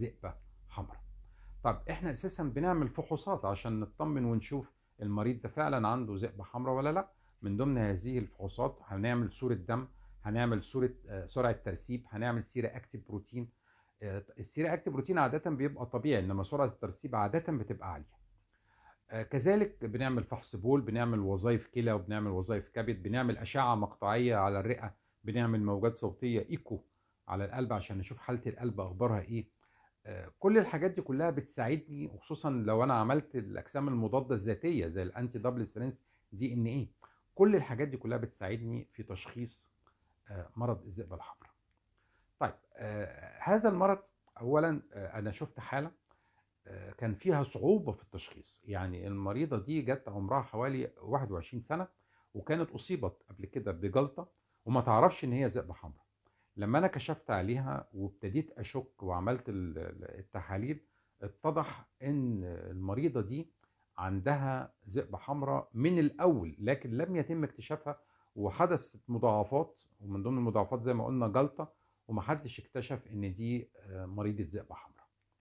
ذئبة حمراء طب احنا اساسا بنعمل فحوصات عشان نطمن ونشوف المريض ده فعلا عنده ذئبة حمراء ولا لا من ضمن هذه الفحوصات هنعمل صورة دم هنعمل صورة آه، سرعة ترسيب هنعمل سيرة اكتيف بروتين آه، السيرة اكتيف بروتين عادة بيبقى طبيعي انما سرعة الترسيب عادة بتبقى عالية آه، كذلك بنعمل فحص بول بنعمل وظائف كلى وبنعمل وظائف كبد بنعمل أشعة مقطعية على الرئة بنعمل موجات صوتية إيكو على القلب عشان نشوف حالة القلب أخبارها إيه كل الحاجات دي كلها بتساعدني وخصوصا لو انا عملت الاجسام المضاده الذاتيه زي الانتي دبل سترينث دي ان ايه كل الحاجات دي كلها بتساعدني في تشخيص آه، مرض الذئبه الحمراء طيب آه، هذا المرض اولا آه، انا شفت حاله كان فيها صعوبه في التشخيص يعني المريضه دي جت عمرها حوالي 21 سنه وكانت اصيبت قبل كده بجلطه وما تعرفش ان هي ذئبه حمراء لما انا كشفت عليها وابتديت اشك وعملت التحاليل اتضح ان المريضه دي عندها ذئبه حمراء من الاول لكن لم يتم اكتشافها وحدثت مضاعفات ومن ضمن المضاعفات زي ما قلنا جلطه ومحدش اكتشف ان دي آه، مريضه ذئبه حمراء